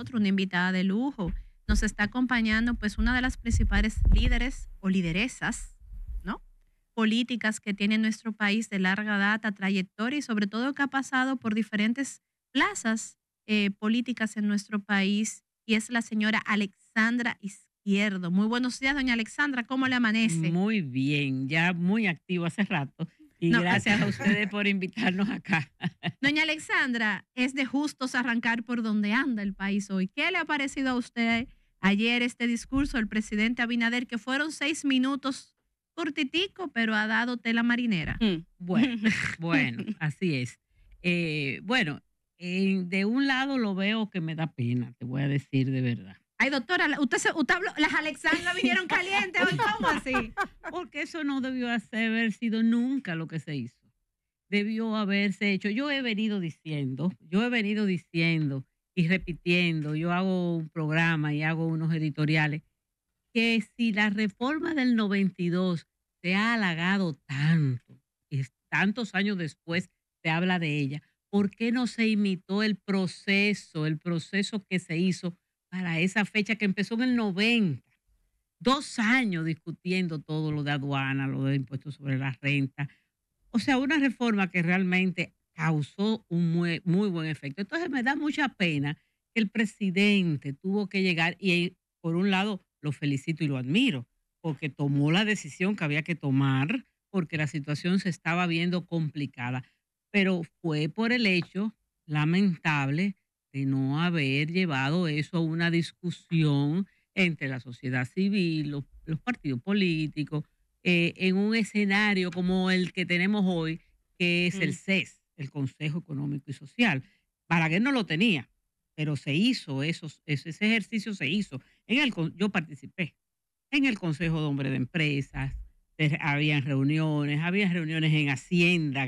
nosotros una invitada de lujo. Nos está acompañando pues una de las principales líderes o lideresas, ¿no? Políticas que tiene nuestro país de larga data, trayectoria y sobre todo que ha pasado por diferentes plazas eh, políticas en nuestro país y es la señora Alexandra Izquierdo. Muy buenos días, doña Alexandra, ¿cómo le amanece? Muy bien, ya muy activo hace rato y gracias a ustedes por invitarnos acá. Doña Alexandra, es de justos arrancar por donde anda el país hoy. ¿Qué le ha parecido a usted ayer este discurso del presidente Abinader, que fueron seis minutos cortitico, pero ha dado tela marinera? Mm, bueno, bueno, así es. Eh, bueno, eh, de un lado lo veo que me da pena, te voy a decir de verdad. Ay, doctora, usted, usted las Alexandras vinieron calientes hoy, ¿cómo así? Porque eso no debió haber sido nunca lo que se hizo. Debió haberse hecho. Yo he venido diciendo, yo he venido diciendo y repitiendo, yo hago un programa y hago unos editoriales, que si la reforma del 92 se ha halagado tanto, y tantos años después se habla de ella, ¿por qué no se imitó el proceso, el proceso que se hizo? para esa fecha que empezó en el 90. Dos años discutiendo todo lo de aduana, lo de impuestos sobre la renta. O sea, una reforma que realmente causó un muy, muy buen efecto. Entonces me da mucha pena que el presidente tuvo que llegar y por un lado lo felicito y lo admiro, porque tomó la decisión que había que tomar, porque la situación se estaba viendo complicada, pero fue por el hecho lamentable de no haber llevado eso a una discusión entre la sociedad civil, los, partidos políticos, eh, en un escenario como el que tenemos hoy, que es el mm. CES, el Consejo Económico y Social. Balaguer no lo tenía, pero se hizo, esos, ese ejercicio se hizo. En el, yo participé en el Consejo de Hombres de Empresas, eh, habían reuniones, había reuniones en Hacienda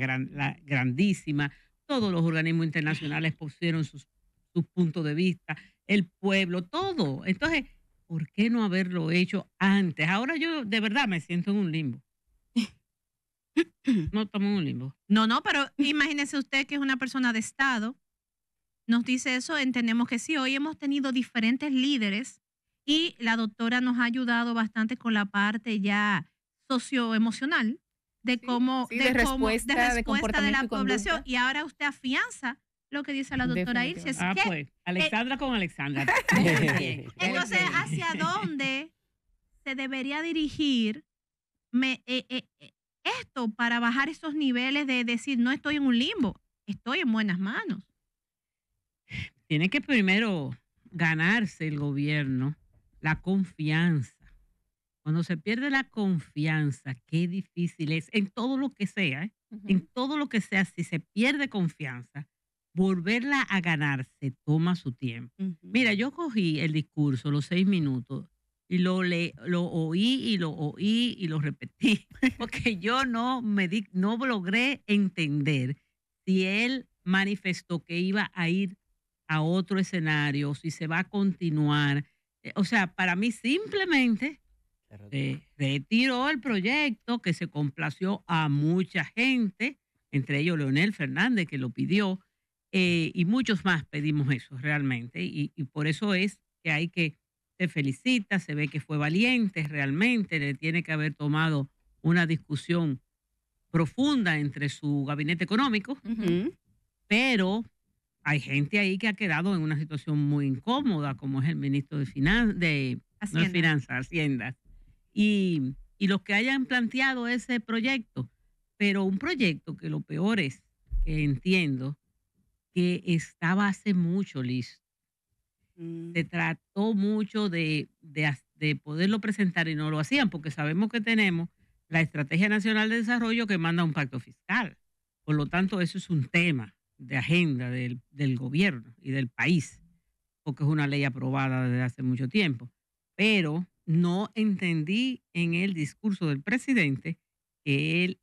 grandísima, todos los organismos internacionales pusieron sus tu punto de vista, el pueblo, todo. Entonces, ¿por qué no haberlo hecho antes? Ahora yo de verdad me siento en un limbo. No estamos en un limbo. No, no, pero imagínese usted que es una persona de Estado, nos dice eso, entendemos que sí, hoy hemos tenido diferentes líderes y la doctora nos ha ayudado bastante con la parte ya socioemocional de cómo, sí, de, respuesta, de, de, la población. Y ahora usted afianza lo que dice la doctora Irsi. ah, que... Pues, Alexandra con Alexandra. Entonces, ¿hacia dónde se debería dirigir me, eh, eh, eh, esto para bajar esos niveles de decir, no estoy en un limbo, estoy en buenas manos? Tiene que primero ganarse el gobierno la confianza. Cuando se pierde la confianza, qué difícil es, en todo lo que sea, en todo lo que sea, si se pierde confianza, volverla a ganarse toma su tiempo. Mira, yo cogí el discurso, los seis minutos, y lo, le, lo oí y lo oí y lo repetí, porque yo no, me di, no logré entender si él manifestó que iba a ir a otro escenario, si se va a continuar. Eh, o sea, para mí simplemente retiró el proyecto que se complació a mucha gente, entre ellos Leonel Fernández, que lo pidió, eh, y muchos más pedimos eso realmente. Y, por eso es que hay que, se felicita, se ve que fue valiente realmente, le tiene que haber tomado una discusión profunda entre su gabinete económico, pero hay gente ahí que ha quedado en una situación muy incómoda, como es el ministro de, de, Finanzas, Hacienda. Y, y los que hayan planteado ese proyecto, pero un proyecto que lo peor es que entiendo que estaba hace mucho listo. Se mm. trató mucho de, de, poderlo presentar y no lo hacían, porque sabemos que tenemos la Estrategia Nacional de Desarrollo que manda un pacto fiscal. Por lo tanto, eso es un tema de agenda del, del gobierno y del país, porque es una ley aprobada desde hace mucho tiempo. Pero no entendí en el discurso del presidente que él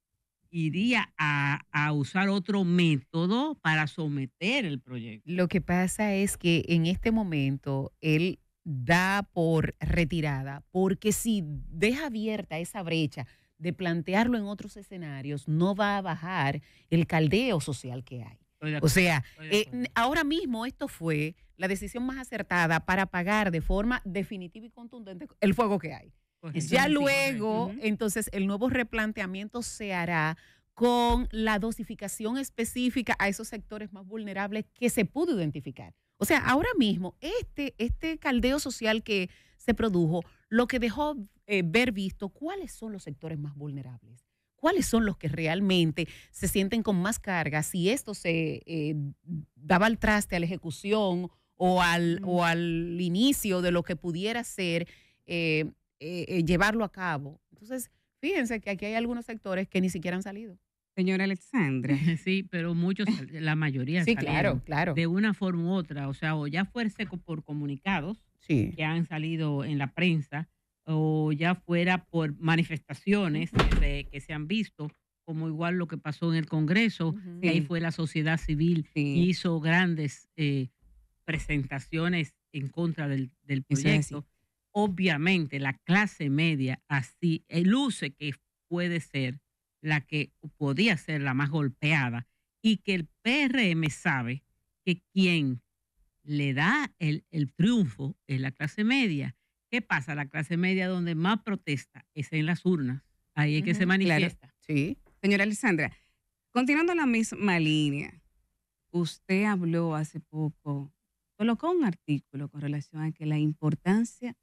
iría a, usar otro método para someter el proyecto. Lo que pasa es que en este momento él da por retirada, porque si deja abierta esa brecha de plantearlo en otros escenarios, no va a bajar el caldeo social que hay. o sea, eh, ahora mismo esto fue la decisión más acertada para pagar de forma definitiva y contundente el fuego que hay. Ya luego, entonces, el nuevo replanteamiento se hará con la dosificación específica a esos sectores más vulnerables que se pudo identificar. O sea, ahora mismo, este, este caldeo social que se produjo, lo que dejó eh, ver visto cuáles son los sectores más vulnerables, cuáles son los que realmente se sienten con más carga, si esto se eh, daba al traste a la ejecución o al, al inicio de lo que pudiera ser eh, eh, eh, llevarlo a cabo. Entonces, fíjense que aquí hay algunos sectores que ni siquiera han salido. Señora Alexandra. Sí, pero muchos, la mayoría. sí, claro, claro. De una forma u otra, o sea, o ya fuese por comunicados sí. que han salido en la prensa, o ya fuera por manifestaciones que se han visto, como igual lo que pasó en el Congreso, ahí fue la sociedad civil, que hizo grandes eh, presentaciones en contra del, del proyecto obviamente la clase media así luce que puede ser la que podía ser la más golpeada y que el PRM sabe que quien le da el, triunfo es la clase media. ¿Qué pasa? La clase media donde más protesta es en las urnas. Ahí es que se manifiesta. Sí. Señora Alessandra, continuando la misma línea, usted habló hace poco, colocó un artículo con relación a que la importancia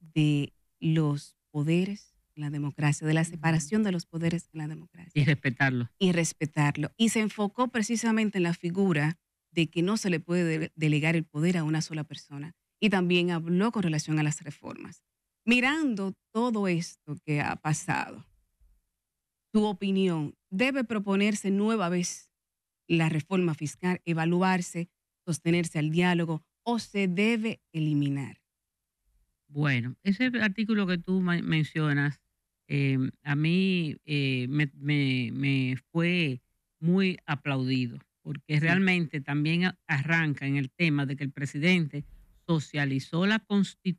de los poderes en la democracia, de la separación de los poderes en la democracia. Y respetarlo. Y respetarlo. Y se enfocó precisamente en la figura de que no se le puede delegar el poder a una sola persona. Y también habló con relación a las reformas. Mirando todo esto que ha pasado, tu opinión, debe proponerse nueva vez la reforma fiscal, evaluarse, sostenerse al diálogo o se debe eliminar. Bueno, ese artículo que tú mencionas, em, a mí eh, me, fue muy aplaudido, porque realmente también arranca en el tema de que el presidente socializó la,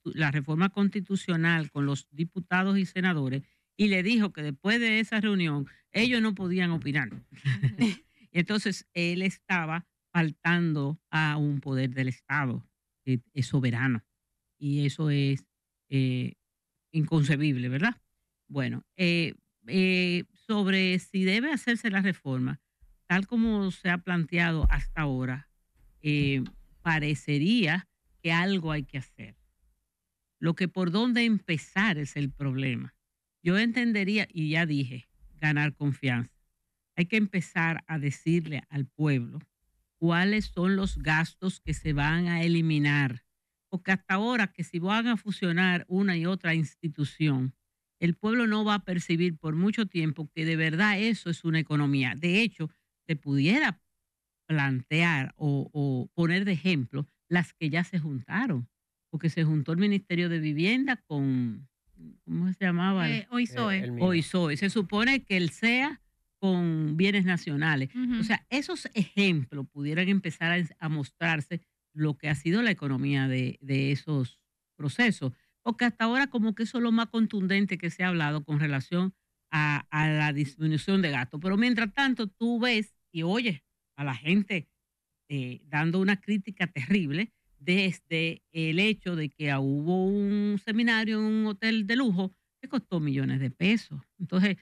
la reforma constitucional con los diputados y senadores y le dijo que después de esa reunión ellos no podían opinar. Entonces él estaba faltando a un poder del Estado, es eh, eh, soberano y eso es eh, inconcebible, ¿verdad? Bueno, eh, eh, sobre si debe hacerse la reforma, tal como se ha planteado hasta ahora, parecería que algo hay que hacer. Lo que por dónde empezar es el problema. Yo entendería, y ya dije, ganar confianza. Hay que empezar a decirle al pueblo cuáles son los gastos que se van a eliminar porque hasta ahora que si van a fusionar una y otra institución, el pueblo no va a percibir por mucho tiempo que de verdad eso es una economía. De hecho, se pudiera plantear o, poner de ejemplo las que ya se juntaron, porque se juntó el Ministerio de Vivienda con, ¿cómo se llamaba? hoy eh, soy. Eh, se supone que el SEA con bienes nacionales. O sea, esos ejemplos pudieran empezar a mostrarse lo que ha sido la economía de, esos procesos. Porque hasta ahora como que eso es lo más contundente que se ha hablado con relación a, la disminución de gastos. Pero mientras tanto tú ves y oyes a la gente eh, dando una crítica terrible desde el hecho de que hubo un seminario en un hotel de lujo que costó millones de pesos. Entonces,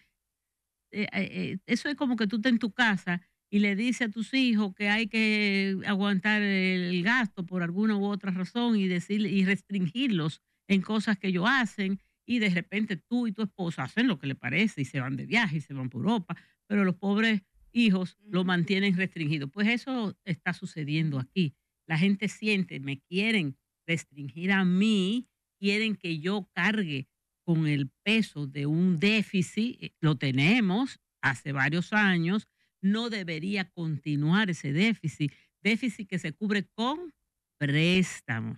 eh, eh, eso es como que tú estás en tu casa y le dice a tus hijos que hay que aguantar el gasto por alguna u otra razón y, decir, y restringirlos en cosas que ellos hacen y de repente tú y tu esposa hacen lo que le parece y se van de viaje y se van por Europa, pero los pobres hijos lo mantienen restringido. Pues eso está sucediendo aquí. La gente siente, me quieren restringir a mí, quieren que yo cargue con el peso de un déficit, eh, lo tenemos hace varios años, no debería continuar ese déficit, déficit que se cubre con préstamos.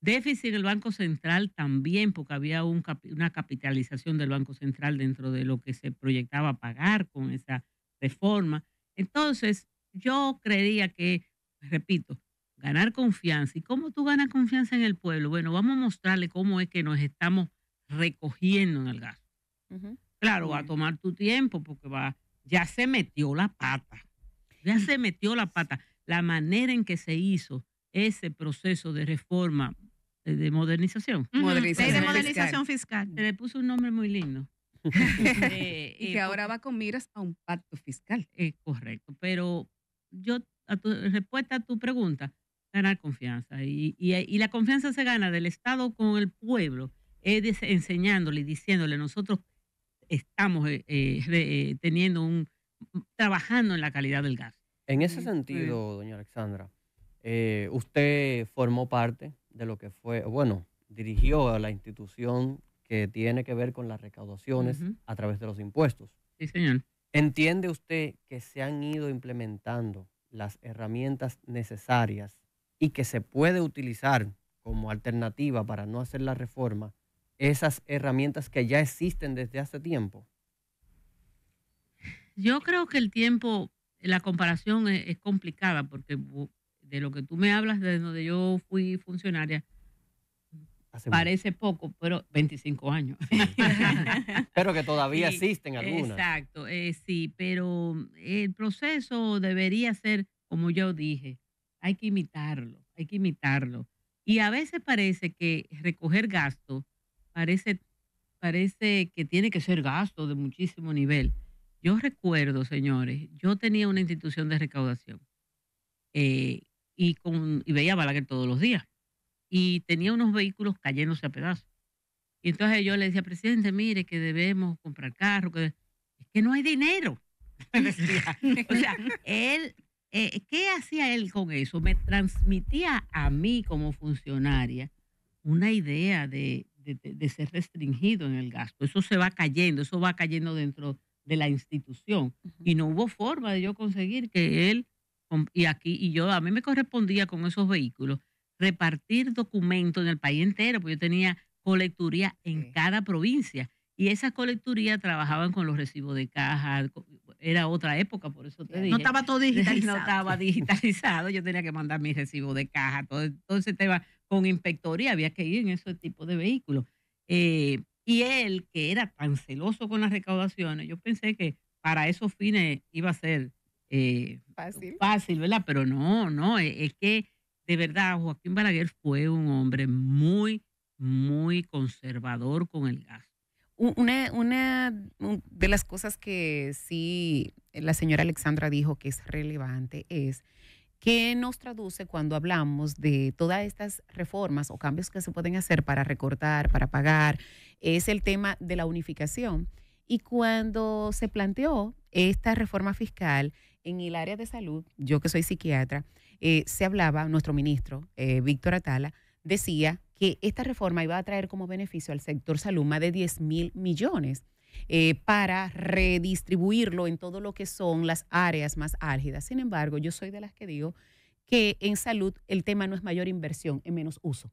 Déficit en el Banco Central también, porque había una capitalización del Banco Central dentro de lo que se proyectaba pagar con esa reforma. Entonces, yo creía que, repito, ganar confianza. ¿Y cómo tú ganas confianza en el pueblo? Bueno, vamos a mostrarle cómo es que nos estamos recogiendo en el gasto. Claro, va a tomar tu tiempo porque va ya se metió la pata. Ya se metió la pata. La manera en que se hizo ese proceso de reforma, eh, de modernización. de, modernización fiscal. Se le puso un nombre muy lindo. Eh, y que eh, ahora va con miras a un pacto fiscal. Es correcto, pero yo, a respuesta a tu pregunta, ganar confianza. Y, la confianza se gana del Estado con el pueblo, es enseñándole, diciéndole, nosotros estamos eh, eh, eh, teniendo un, mm, trabajando en la calidad del gas. En ese sentido, doña Alexandra, usted formó parte de lo que fue, bueno, dirigió a la institución que tiene que ver con las recaudaciones a través de los impuestos. Sí, señor. ¿Entiende usted que se han ido implementando las herramientas necesarias y que se puede utilizar como alternativa para no hacer la reforma esas herramientas que ya existen desde hace tiempo? Yo creo que el tiempo, la comparación es, complicada porque de lo que tú me hablas, de donde yo fui funcionaria, parece poco, pero 25 años. pero que todavía existen algunas. Exacto, eh, sí, pero el proceso debería ser, como yo dije, hay que imitarlo, hay que imitarlo. Y a veces parece que recoger gastos parece, parece que tiene que ser gasto de muchísimo nivel. Yo recuerdo, señores, yo tenía una institución de recaudación eh, y, veía Balaguer todos los días y tenía unos vehículos cayéndose a pedazos. Y entonces yo le decía, presidente, mire que debemos comprar carro, que es que no hay dinero. o sea, él, eh, ¿qué hacía él con eso? Me transmitía a mí como funcionaria una idea de, de, ser restringido en el gasto. Eso se va cayendo, eso va cayendo dentro de la institución. Y no hubo forma de yo conseguir que él, y aquí, y yo, a mí me correspondía con esos vehículos repartir documentos en el país entero, porque yo tenía colecturía en cada provincia. Y esas colecturías trabajaban con los recibos de caja, era otra época, por eso te digo No estaba todo digitalizado. No estaba digitalizado, yo tenía que mandar mi recibos de caja, todo, todo ese tema con inspectoría, había que ir en ese tipo de vehículos. Eh, y él, que era tan celoso con las recaudaciones, yo pensé que para esos fines iba a ser eh, fácil. fácil, ¿verdad? Pero no, no, e, es, que de verdad Joaquín Balaguer fue un hombre muy, muy conservador con el gasto. Una, una, de las cosas que sí la señora Alexandra dijo que es relevante es ¿Qué nos traduce cuando hablamos de todas estas reformas o cambios que se pueden hacer para recortar, para pagar? Es el tema de la unificación. Y cuando se planteó esta reforma fiscal en el área de salud, yo que soy psiquiatra, eh, se hablaba, nuestro ministro, eh, Víctor Atala, decía que esta reforma iba a traer como beneficio al sector salud más de 10 mil millones. Eh, para redistribuirlo en todo lo que son las áreas más álgidas. Sin embargo, yo soy de las que digo que en salud el tema no es mayor inversión, es menos uso.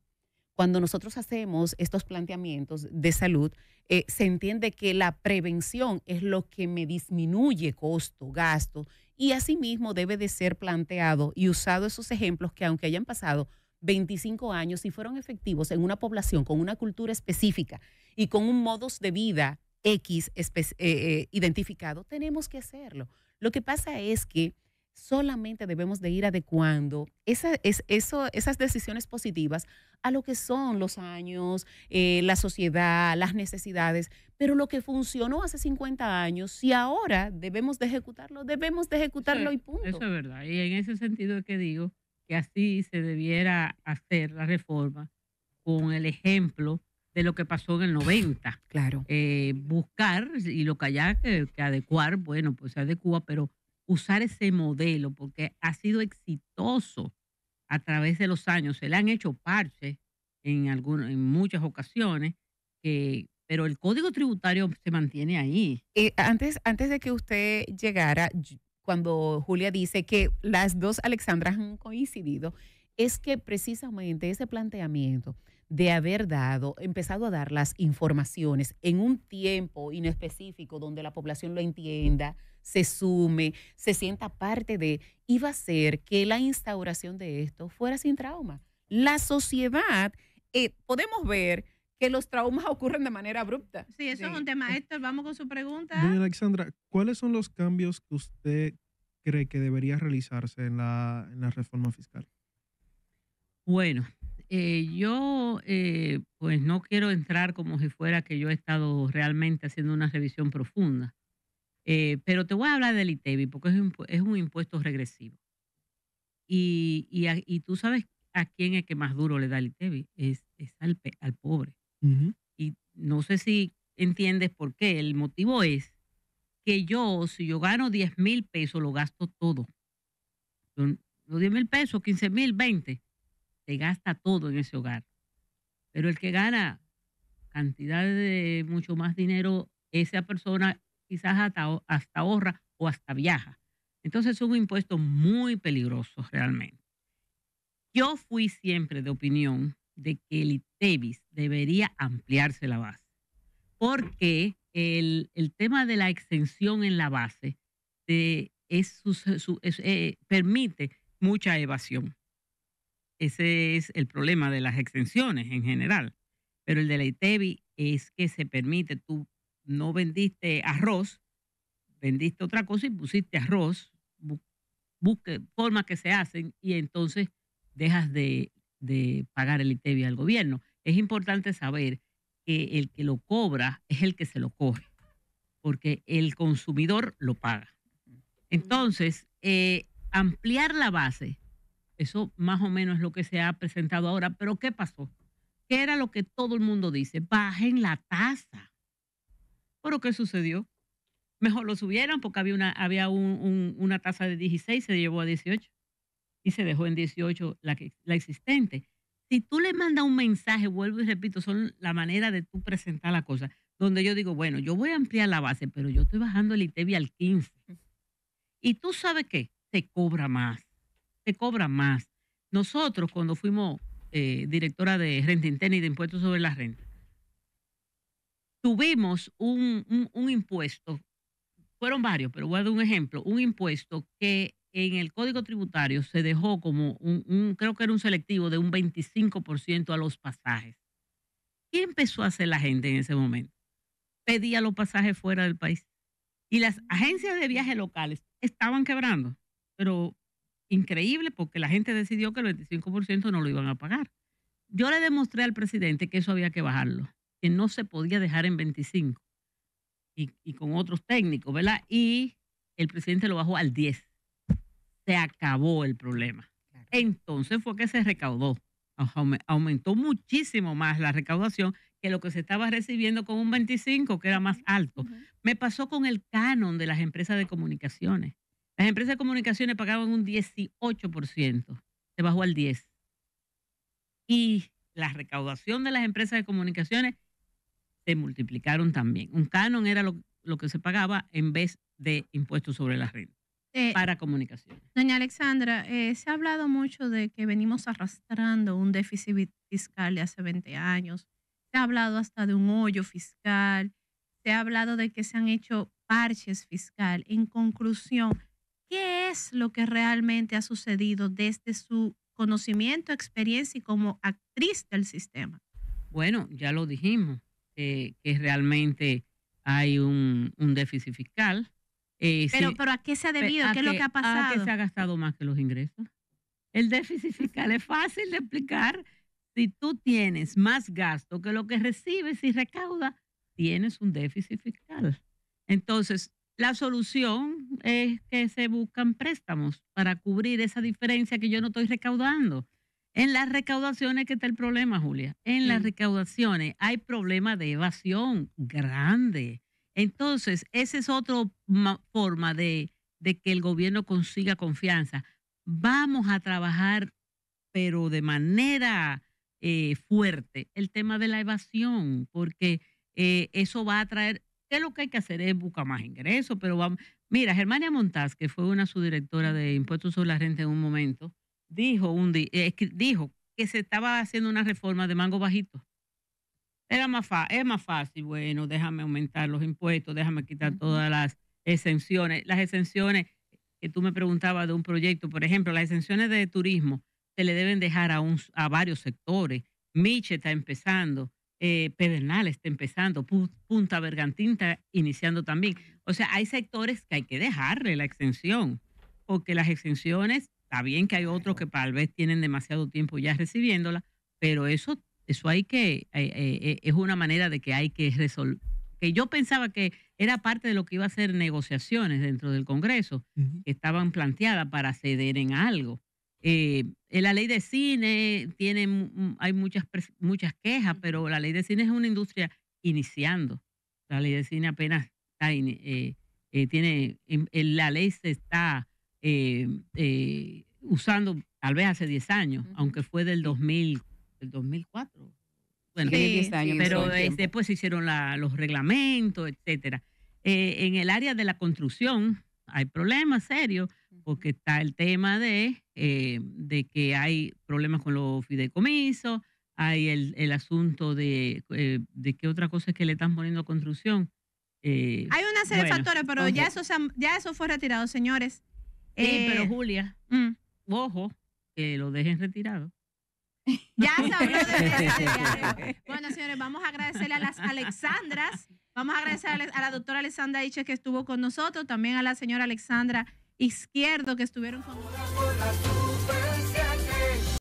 Cuando nosotros hacemos estos planteamientos de salud, eh, se entiende que la prevención es lo que me disminuye costo, gasto, y asimismo debe de ser planteado y usado esos ejemplos que aunque hayan pasado 25 años y fueron efectivos en una población con una cultura específica y con un modus de vida X eh, eh, identificado, tenemos que hacerlo. Lo que pasa es que solamente debemos de ir adecuando esas decisiones positivas a lo que son los años, eh, la sociedad, las necesidades, pero lo que funcionó hace 50 años, si ahora debemos de ejecutarlo, debemos de ejecutarlo y punto. Eso es verdad, y en ese sentido es que digo que así se debiera hacer la reforma con el ejemplo de lo que pasó en el 90. Claro. Eh, buscar y lo que haya que, adecuar, bueno, pues se adecua, pero usar ese modelo porque ha sido exitoso a través de los años. Se le han hecho parches en, algunos, en muchas ocasiones, pero el código tributario se mantiene ahí. Eh, antes, antes de que usted llegara, cuando Julia dice que las dos Alexandras han coincidido, es que precisamente ese planteamiento de haber dado, empezado a dar las informaciones en un tiempo inespecífico donde la población lo entienda, se sume, se sienta parte de, iba a ser que la instauración de esto fuera sin trauma. La sociedad, eh, podemos ver que los traumas ocurren de manera abrupta. Sí, eso es un tema, eh, Héctor. Vamos con su pregunta. Doña Alexandra, ¿cuáles son los cambios que usted cree que debería realizarse en la, en la reforma fiscal? Bueno, eh, yo, eh, pues no quiero entrar como si fuera que yo he estado realmente haciendo una revisión profunda, eh, pero te voy a hablar del ITEBI e porque es un, es un impuesto regresivo. Y, y, tú sabes a quién es que más duro le da el ITEBI, e es, al, pobre. Y no sé si entiendes por qué, el motivo es que yo, si yo gano 10 mil pesos, lo gasto todo. Los 10 mil pesos, 15 mil, 20 gasta todo en ese hogar. Pero el que gana cantidad de mucho más dinero, esa persona quizás hasta, ahorra o hasta viaja. Entonces es un impuesto muy peligroso realmente. Yo fui siempre de opinión de que el ITEVIS debería ampliarse la base, porque el, tema de la extensión en la base eh, es, eh, permite mucha evasión. Ese es el problema de las extensiones en general. Pero el de la ITEBI e es que se permite, tú no vendiste arroz, vendiste otra cosa y pusiste arroz, busque formas que se hacen y entonces dejas de, pagar el ITEBI e al gobierno. Es importante saber que el que lo cobra es el que se lo coge, porque el consumidor lo paga. Entonces, eh, ampliar la base eso más o menos es lo que se ha presentado ahora. Pero ¿qué pasó? ¿Qué era lo que todo el mundo dice? Bajen la tasa. ¿Pero qué sucedió? Mejor lo subieran porque había una, había una tasa de 16, se llevó a 18 y se dejó en 18 la, que, la existente. Si tú le mandas un mensaje, vuelvo y repito, son la manera de tú presentar la cosa, donde yo digo, bueno, yo voy a ampliar la base, pero yo estoy bajando el ITEBI e al 15. Y tú sabes qué, te cobra más. Se cobra más. Nosotros, cuando fuimos eh, directora de renta interna y de impuestos sobre la renta, tuvimos un, impuesto, fueron varios, pero voy a dar un ejemplo, un impuesto que en el Código Tributario se dejó como un, un, creo que era un selectivo de un 25% a los pasajes. ¿Qué empezó a hacer la gente en ese momento? Pedía los pasajes fuera del país. Y las agencias de viaje locales estaban quebrando, pero increíble porque la gente decidió que el 25% no lo iban a pagar. Yo le demostré al presidente que eso había que bajarlo, que no se podía dejar en 25 y, con otros técnicos, ¿verdad? Y el presidente lo bajó al 10. Se acabó el problema. Entonces fue que se recaudó. Aumentó muchísimo más la recaudación que lo que se estaba recibiendo con un 25, que era más alto. Me pasó con el canon de las empresas de comunicaciones. Las empresas de comunicaciones pagaban un 18%, se bajó al 10%. Y la recaudación de las empresas de comunicaciones se multiplicaron también. Un canon era lo, que se pagaba en vez de impuestos sobre la renta eh, para comunicaciones. Doña Alexandra, eh, se ha hablado mucho de que venimos arrastrando un déficit fiscal de hace 20 años. Se ha hablado hasta de un hoyo fiscal. Se ha hablado de que se han hecho parches fiscal. En conclusión, es lo que realmente ha sucedido desde su conocimiento, experiencia y como actriz del sistema? Bueno, ya lo dijimos, eh, que realmente hay un, déficit fiscal. Eh, pero, pero ¿a qué se ha debido? ¿Qué es lo que ha pasado? A qué se ha gastado más que los ingresos. El déficit fiscal es fácil de explicar. Si tú tienes más gasto que lo que recibes y recaudas, tienes un déficit fiscal. Entonces, la solución es que se buscan préstamos para cubrir esa diferencia que yo no estoy recaudando. En las recaudaciones que está el problema, Julia. En las recaudaciones hay problema de evasión grande. Entonces, esa es otra forma de, que el gobierno consiga confianza. Vamos a trabajar, pero de manera eh, fuerte, el tema de la evasión, porque eh, eso va a traer ¿Qué lo que hay que hacer? Es buscar más ingresos, pero vamos. Mira, Germania Montaz, que fue una subdirectora de Impuestos sobre la Renta en un momento, dijo, un eh, dijo que se estaba haciendo una reforma de mango bajito. Era más es más fácil, bueno, déjame aumentar los impuestos, déjame quitar todas las exenciones. Las exenciones que tú me preguntabas de un proyecto, por ejemplo, las exenciones de turismo se le deben dejar a, un, a varios sectores. Miche está empezando. Eh, Pedernal está empezando, Punta Bergantín está iniciando también. O sea, hay sectores que hay que dejarle la extensión, porque las extensiones, está bien que hay otros que tal vez tienen demasiado tiempo ya recibiéndola, pero eso, eso hay que, eh, eh, es una manera de que hay que resolver, que yo pensaba que era parte de lo que iba a ser negociaciones dentro del Congreso, que estaban planteadas para ceder en algo. Eh, la ley de cine tiene, hay muchas, muchas quejas, pero la ley de cine es una industria iniciando. La ley de cine apenas eh, eh, tiene, la ley se está usando tal vez hace 10 años, aunque fue del 2000, 2004. pero después se hicieron los reglamentos, etcétera. en el área de la construcción hay problemas serios porque está el tema de eh, de que hay problemas con los fideicomisos, hay el, asunto eh, de, qué otra cosa es que le están poniendo a construcción. Eh, hay una serie de factores, pero ya eso, ya eso fue retirado, señores. Sí, pero Julia, mm. ojo, que lo dejen retirado. Ya se habló de Bueno, señores, vamos a agradecerle a las Alexandras. Vamos a agradecer a la doctora Alexandra Hiches que estuvo con nosotros, también a la señora Alexandra izquierdo que estuvieron con